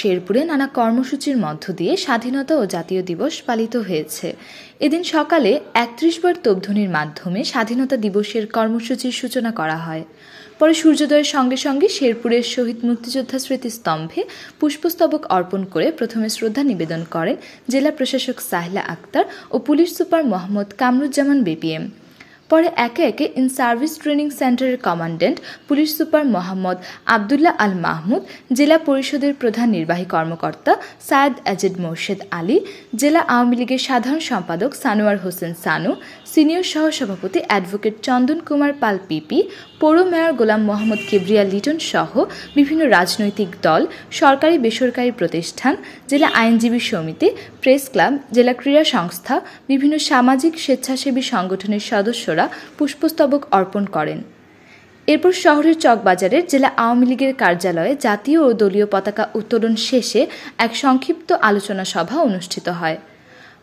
শেরপুরে নানা কর্মসূচির মধ্য দিয়ে স্বাধীনতা ও জাতীয় দিবস পালিত হয়েছে এদিন সকালে একত্রিশ বার তোপধ্বনির মাধ্যমে স্বাধীনতা দিবসের কর্মসূচির সূচনা করা হয় পরে সূর্যোদয়ের সঙ্গে সঙ্গে শেরপুরের শহীদ মুক্তিযোদ্ধা স্মৃতিস্তম্ভে পুষ্পস্তবক অর্পণ করে প্রথমে শ্রদ্ধা নিবেদন করেন জেলা প্রশাসক সাহলা আক্তার ও police super Mohammad Kamruzzaman BPM পরে একে একে ইন সার্ভিস ট্রেনিং সেন্টারের commandant police super Mohammad Abdullah Al Mahmud জেলা পরিষদের প্রধান নির্বাহী কর্মকর্তা সায়েদ এজেদ মোর্শেদ আলী জেলা আওয়ামী লীগের সাধারণ সম্পাদক সানোয়ার হোসেন সানু সিনিয়র সহসভাপতি অ্যাডভোকেট চন্দন কুমার পাল পিপি পৌর মেয়র গোলাম মোহাম্মদ কেবরিয়া লিটন সহ বিভিন্ন রাজনৈতিক দল সরকারি বেসরকারি প্রতিষ্ঠান জেলা আইনজীবী সমিতি প্রেস ক্লাব জেলা ক্রীড়া সংস্থা বিভিন্ন সামাজিক স্বেচ্ছাসেবী সংগঠনের সদস্যরা নেতারা পুষ্পস্তবক অর্পণ করেন এরপর শহরের চকবাজারের জেলা আওয়ামী লীগের কার্যালয়ে জাতীয় ও দলীয় পতাকা উত্তোলন শেষে এক সংক্ষিপ্ত আলোচনা সভা অনুষ্ঠিত হয়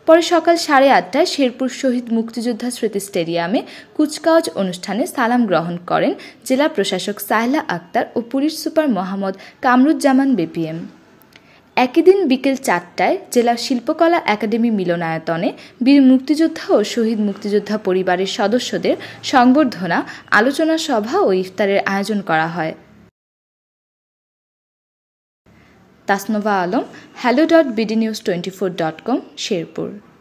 পরে সকাল সাড়ে আটটায় শেরপুর শহীদ মুক্তিযোদ্ধা স্মৃতি স্টেডিয়ামে কুচকাওয়াজ অনুষ্ঠানে সালাম গ্রহণ করেন জেলা প্রশাসক সাহলা আক্তার ও police super Mohammad Kamruzzaman BPM একই দিন বিকেল চারটায় জেলা শিল্পকলা একাডেমি মিলনায়তনে বীর মুক্তিযোদ্ধা ও শহীদ মুক্তিযোদ্ধা পরিবারের সদস্যদের সংবর্ধনা আলোচনা সভা ও ইফতারের আয়োজন করা হয় Tasnova Alam hello dot BD news twenty four dot com Sherpur